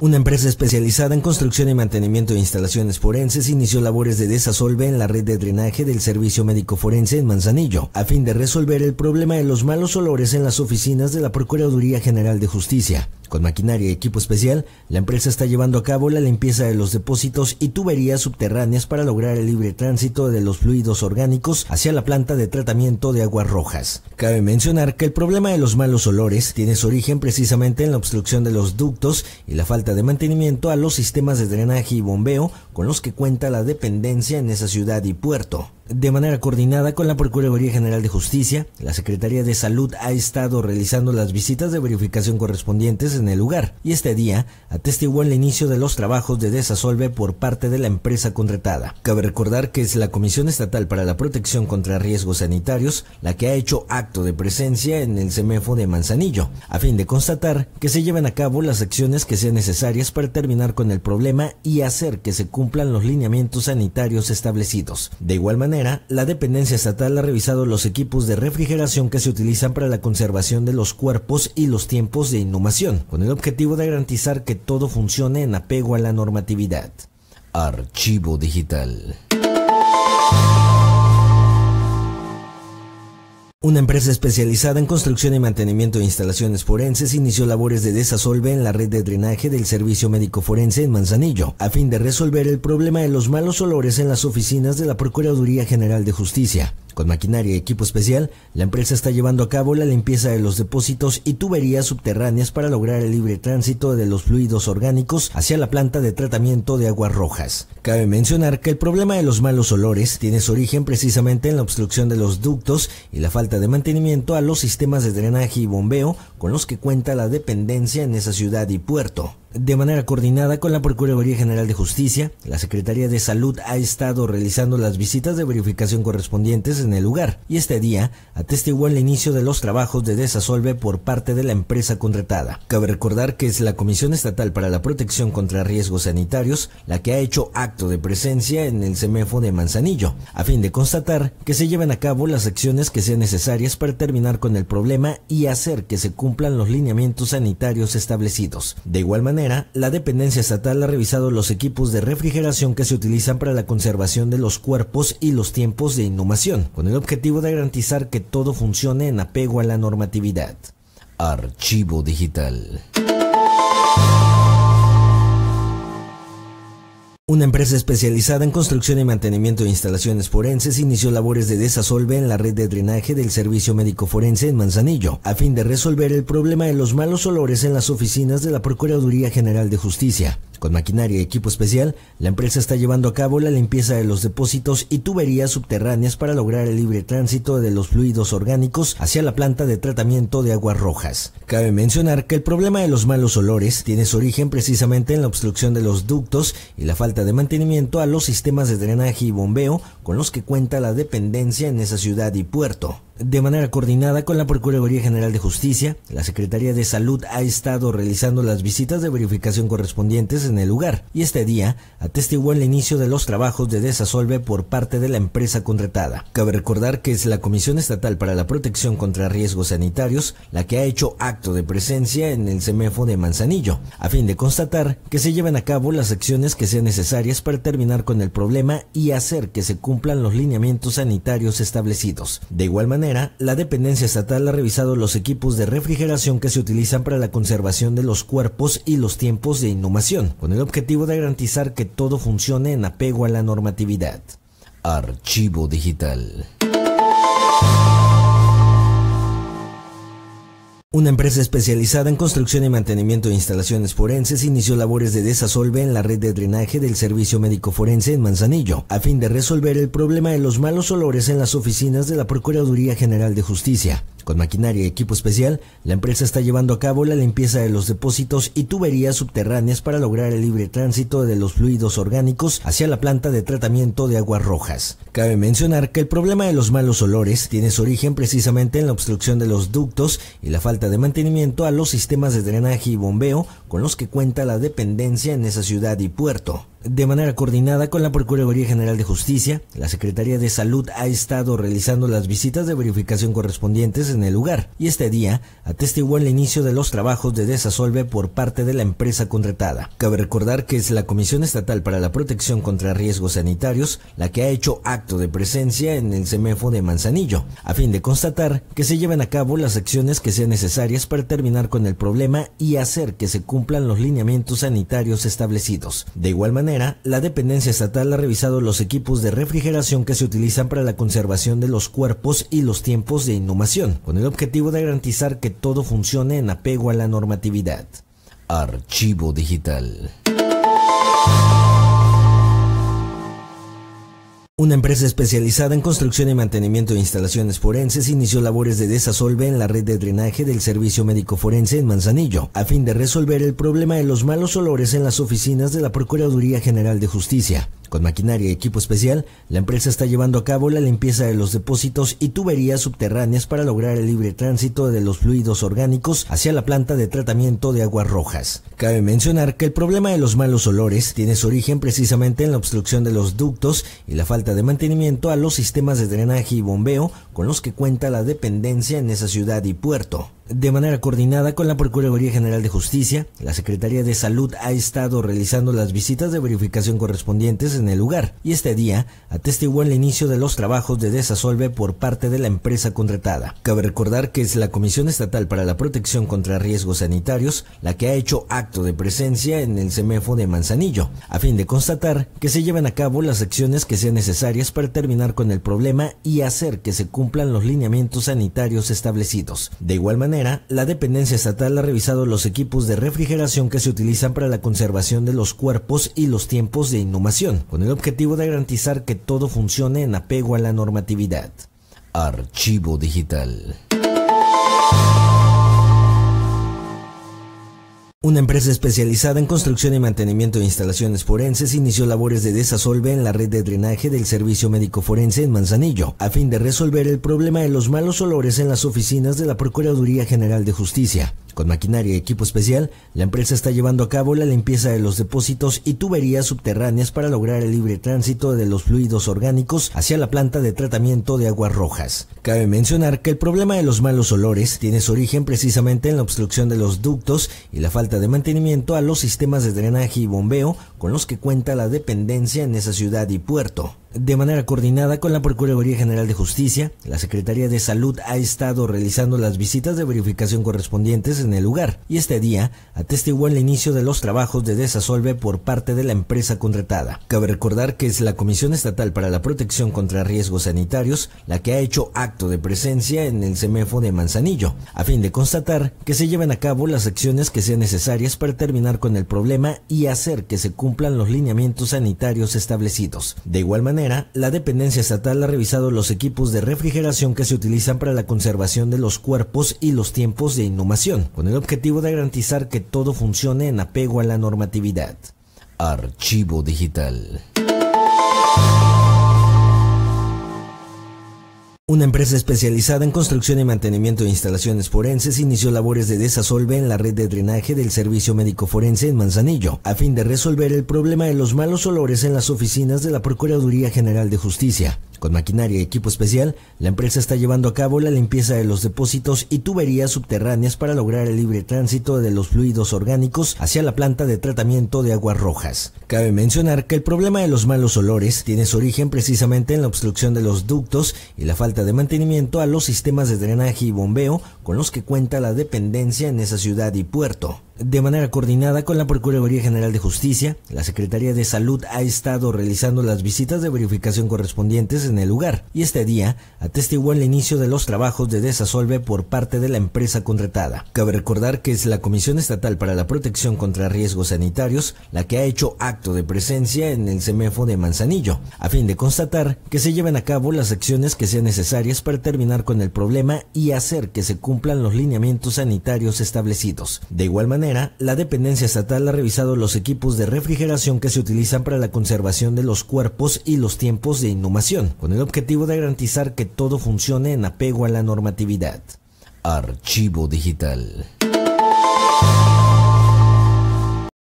Una empresa especializada en construcción y mantenimiento de instalaciones forenses inició labores de desasolve en la red de drenaje del Servicio Médico Forense en Manzanillo, a fin de resolver el problema de los malos olores en las oficinas de la Procuraduría General de Justicia. Con maquinaria y equipo especial, la empresa está llevando a cabo la limpieza de los depósitos y tuberías subterráneas para lograr el libre tránsito de los fluidos orgánicos hacia la planta de tratamiento de aguas rojas. Cabe mencionar que el problema de los malos olores tiene su origen precisamente en la obstrucción de los ductos y la falta de mantenimiento a los sistemas de drenaje y bombeo con los que cuenta la dependencia en esa ciudad y puerto de manera coordinada con la Procuraduría General de Justicia, la Secretaría de Salud ha estado realizando las visitas de verificación correspondientes en el lugar y este día atestiguó el inicio de los trabajos de desasolve por parte de la empresa contratada. Cabe recordar que es la Comisión Estatal para la Protección contra Riesgos Sanitarios la que ha hecho acto de presencia en el CEMEFO de Manzanillo, a fin de constatar que se lleven a cabo las acciones que sean necesarias para terminar con el problema y hacer que se cumplan los lineamientos sanitarios establecidos. De igual manera, la dependencia estatal ha revisado los equipos de refrigeración que se utilizan para la conservación de los cuerpos y los tiempos de inhumación, con el objetivo de garantizar que todo funcione en apego a la normatividad. Archivo Digital. Una empresa especializada en construcción y mantenimiento de instalaciones forenses inició labores de desasolve en la red de drenaje del Servicio Médico Forense en Manzanillo, a fin de resolver el problema de los malos olores en las oficinas de la Procuraduría General de Justicia. Con maquinaria y equipo especial, la empresa está llevando a cabo la limpieza de los depósitos y tuberías subterráneas para lograr el libre tránsito de los fluidos orgánicos hacia la planta de tratamiento de aguas rojas. Cabe mencionar que el problema de los malos olores tiene su origen precisamente en la obstrucción de los ductos y la falta de mantenimiento a los sistemas de drenaje y bombeo con los que cuenta la dependencia en esa ciudad y puerto. De manera coordinada con la Procuraduría General de Justicia, la Secretaría de Salud ha estado realizando las visitas de verificación correspondientes en el lugar y este día atestiguó el inicio de los trabajos de desasolve por parte de la empresa contratada. Cabe recordar que es la Comisión Estatal para la Protección contra Riesgos Sanitarios la que ha hecho acto de presencia en el CEMEFO de Manzanillo, a fin de constatar que se llevan a cabo las acciones que sean necesarias para terminar con el problema y hacer que se cumplan los lineamientos sanitarios establecidos. De igual manera, la dependencia estatal ha revisado los equipos de refrigeración que se utilizan para la conservación de los cuerpos y los tiempos de inhumación, con el objetivo de garantizar que todo funcione en apego a la normatividad. Archivo Digital. Una empresa especializada en construcción y mantenimiento de instalaciones forenses inició labores de desasolve en la red de drenaje del Servicio Médico Forense en Manzanillo, a fin de resolver el problema de los malos olores en las oficinas de la Procuraduría General de Justicia. Con maquinaria y equipo especial, la empresa está llevando a cabo la limpieza de los depósitos y tuberías subterráneas para lograr el libre tránsito de los fluidos orgánicos hacia la planta de tratamiento de aguas rojas. Cabe mencionar que el problema de los malos olores tiene su origen precisamente en la obstrucción de los ductos y la falta de mantenimiento a los sistemas de drenaje y bombeo con los que cuenta la dependencia en esa ciudad y puerto de manera coordinada con la Procuraduría General de Justicia, la Secretaría de Salud ha estado realizando las visitas de verificación correspondientes en el lugar y este día atestiguó el inicio de los trabajos de desasolve por parte de la empresa contratada. Cabe recordar que es la Comisión Estatal para la Protección contra Riesgos Sanitarios la que ha hecho acto de presencia en el CEMEFO de Manzanillo, a fin de constatar que se llevan a cabo las acciones que sean necesarias para terminar con el problema y hacer que se cumplan los lineamientos sanitarios establecidos. De igual manera, la dependencia estatal ha revisado los equipos de refrigeración que se utilizan para la conservación de los cuerpos y los tiempos de inhumación, con el objetivo de garantizar que todo funcione en apego a la normatividad. Archivo Digital. Una empresa especializada en construcción y mantenimiento de instalaciones forenses inició labores de desasolve en la red de drenaje del Servicio Médico Forense en Manzanillo, a fin de resolver el problema de los malos olores en las oficinas de la Procuraduría General de Justicia. Con maquinaria y equipo especial, la empresa está llevando a cabo la limpieza de los depósitos y tuberías subterráneas para lograr el libre tránsito de los fluidos orgánicos hacia la planta de tratamiento de aguas rojas. Cabe mencionar que el problema de los malos olores tiene su origen precisamente en la obstrucción de los ductos y la falta de mantenimiento a los sistemas de drenaje y bombeo con los que cuenta la dependencia en esa ciudad y puerto. De manera coordinada con la Procuraduría General de Justicia, la Secretaría de Salud ha estado realizando las visitas de verificación correspondientes en el lugar y este día atestiguó el inicio de los trabajos de desasolve por parte de la empresa contratada. Cabe recordar que es la Comisión Estatal para la Protección contra Riesgos Sanitarios la que ha hecho acto de presencia en el CEMEFO de Manzanillo, a fin de constatar que se lleven a cabo las acciones que sean necesarias para terminar con el problema y hacer que se cumpla cumplan los lineamientos sanitarios establecidos. De igual manera, la dependencia estatal ha revisado los equipos de refrigeración que se utilizan para la conservación de los cuerpos y los tiempos de inhumación, con el objetivo de garantizar que todo funcione en apego a la normatividad. Archivo Digital. Una empresa especializada en construcción y mantenimiento de instalaciones forenses inició labores de desasolve en la red de drenaje del Servicio Médico Forense en Manzanillo, a fin de resolver el problema de los malos olores en las oficinas de la Procuraduría General de Justicia. Con maquinaria y equipo especial, la empresa está llevando a cabo la limpieza de los depósitos y tuberías subterráneas para lograr el libre tránsito de los fluidos orgánicos hacia la planta de tratamiento de aguas rojas. Cabe mencionar que el problema de los malos olores tiene su origen precisamente en la obstrucción de los ductos y la falta de mantenimiento a los sistemas de drenaje y bombeo con los que cuenta la dependencia en esa ciudad y puerto de manera coordinada con la Procuraduría General de Justicia, la Secretaría de Salud ha estado realizando las visitas de verificación correspondientes en el lugar y este día atestiguó el inicio de los trabajos de desasolve por parte de la empresa contratada. Cabe recordar que es la Comisión Estatal para la Protección contra Riesgos Sanitarios la que ha hecho acto de presencia en el CEMEFO de Manzanillo, a fin de constatar que se llevan a cabo las acciones que sean necesarias para terminar con el problema y hacer que se cumplan los lineamientos sanitarios establecidos. De igual manera, la dependencia estatal ha revisado los equipos de refrigeración que se utilizan para la conservación de los cuerpos y los tiempos de inhumación, con el objetivo de garantizar que todo funcione en apego a la normatividad. Archivo Digital. Una empresa especializada en construcción y mantenimiento de instalaciones forenses inició labores de desasolve en la red de drenaje del Servicio Médico Forense en Manzanillo, a fin de resolver el problema de los malos olores en las oficinas de la Procuraduría General de Justicia. Con maquinaria y equipo especial, la empresa está llevando a cabo la limpieza de los depósitos y tuberías subterráneas para lograr el libre tránsito de los fluidos orgánicos hacia la planta de tratamiento de aguas rojas. Cabe mencionar que el problema de los malos olores tiene su origen precisamente en la obstrucción de los ductos y la falta de mantenimiento a los sistemas de drenaje y bombeo con los que cuenta la dependencia en esa ciudad y puerto de manera coordinada con la Procuraduría General de Justicia, la Secretaría de Salud ha estado realizando las visitas de verificación correspondientes en el lugar y este día atestiguó el inicio de los trabajos de desasolve por parte de la empresa contratada. Cabe recordar que es la Comisión Estatal para la Protección contra Riesgos Sanitarios la que ha hecho acto de presencia en el CEMEFO de Manzanillo, a fin de constatar que se lleven a cabo las acciones que sean necesarias para terminar con el problema y hacer que se cumplan los lineamientos sanitarios establecidos. De igual manera, la dependencia estatal ha revisado los equipos de refrigeración que se utilizan para la conservación de los cuerpos y los tiempos de inhumación, con el objetivo de garantizar que todo funcione en apego a la normatividad. Archivo Digital. Una empresa especializada en construcción y mantenimiento de instalaciones forenses inició labores de desasolve en la red de drenaje del Servicio Médico Forense en Manzanillo, a fin de resolver el problema de los malos olores en las oficinas de la Procuraduría General de Justicia. Con maquinaria y equipo especial, la empresa está llevando a cabo la limpieza de los depósitos y tuberías subterráneas para lograr el libre tránsito de los fluidos orgánicos hacia la planta de tratamiento de aguas rojas. Cabe mencionar que el problema de los malos olores tiene su origen precisamente en la obstrucción de los ductos y la falta de mantenimiento a los sistemas de drenaje y bombeo con los que cuenta la dependencia en esa ciudad y puerto de manera coordinada con la Procuraduría General de Justicia, la Secretaría de Salud ha estado realizando las visitas de verificación correspondientes en el lugar y este día atestiguó el inicio de los trabajos de desasolve por parte de la empresa contratada. Cabe recordar que es la Comisión Estatal para la Protección contra Riesgos Sanitarios la que ha hecho acto de presencia en el CEMEFO de Manzanillo, a fin de constatar que se lleven a cabo las acciones que sean necesarias para terminar con el problema y hacer que se cumplan los lineamientos sanitarios establecidos. De igual manera, la dependencia estatal ha revisado los equipos de refrigeración que se utilizan para la conservación de los cuerpos y los tiempos de inhumación, con el objetivo de garantizar que todo funcione en apego a la normatividad. Archivo Digital.